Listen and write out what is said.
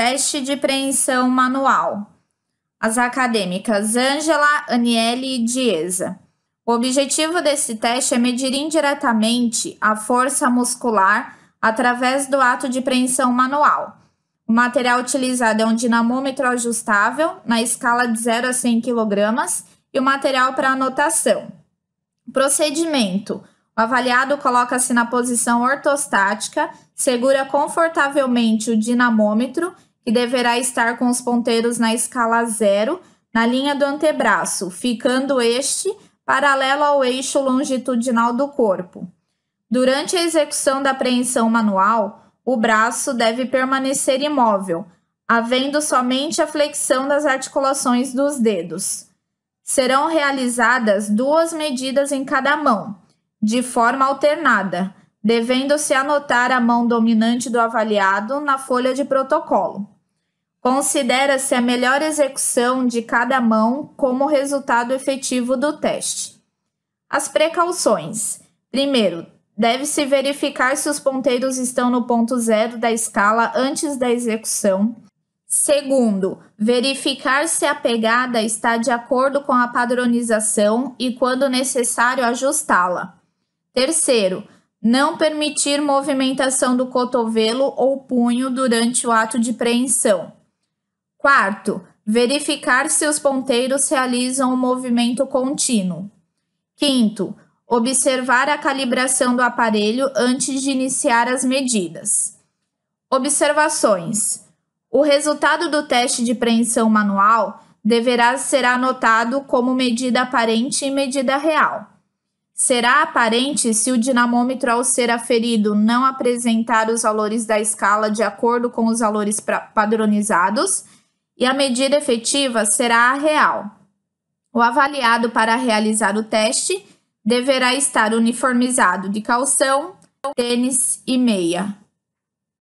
Teste de preensão manual. As acadêmicas Ângela, Aniele e Dieza. O objetivo desse teste é medir indiretamente a força muscular através do ato de preensão manual. O material utilizado é um dinamômetro ajustável na escala de 0 a 100 kg e o material para anotação. Procedimento: o avaliado coloca-se na posição ortostática, segura confortavelmente o dinamômetro e deverá estar com os ponteiros na escala zero, na linha do antebraço, ficando este paralelo ao eixo longitudinal do corpo. Durante a execução da apreensão manual, o braço deve permanecer imóvel, havendo somente a flexão das articulações dos dedos. Serão realizadas duas medidas em cada mão, de forma alternada, devendo-se anotar a mão dominante do avaliado na folha de protocolo. Considera-se a melhor execução de cada mão como resultado efetivo do teste. As precauções: primeiro, deve-se verificar se os ponteiros estão no ponto zero da escala antes da execução. Segundo, verificar se a pegada está de acordo com a padronização e, quando necessário, ajustá-la. Terceiro, não permitir movimentação do cotovelo ou punho durante o ato de preensão. Quarto, verificar se os ponteiros realizam um movimento contínuo. Quinto, observar a calibração do aparelho antes de iniciar as medidas. Observações: o resultado do teste de preensão manual deverá ser anotado como medida aparente e medida real. Será aparente se o dinamômetro, ao ser aferido, não apresentar os valores da escala de acordo com os valores padronizados e a medida efetiva será a real. O avaliado para realizar o teste deverá estar uniformizado de calção, tênis e meia.